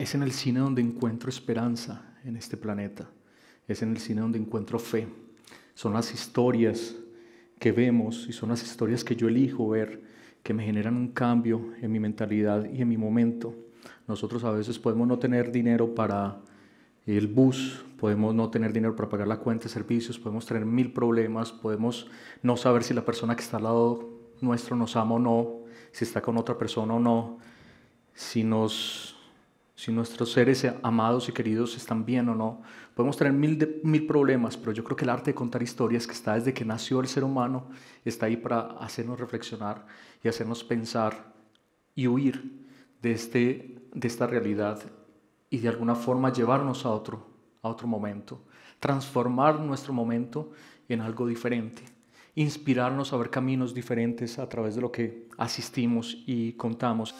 Es en el cine donde encuentro esperanza en este planeta. Es en el cine donde encuentro fe. Son las historias que vemos y son las historias que yo elijo ver que me generan un cambio en mi mentalidad y en mi momento. Nosotros a veces podemos no tener dinero para el bus, podemos no tener dinero para pagar la cuenta de servicios, podemos tener mil problemas, podemos no saber si la persona que está al lado nuestro nos ama o no, si está con otra persona o no, si nos si nuestros seres amados y queridos están bien o no. Podemos tener mil, mil problemas, pero yo creo que el arte de contar historias que está desde que nació el ser humano está ahí para hacernos reflexionar y hacernos pensar y huir de, este, de esta realidad y de alguna forma llevarnos a otro, a otro momento, transformar nuestro momento en algo diferente, inspirarnos a ver caminos diferentes a través de lo que asistimos y contamos.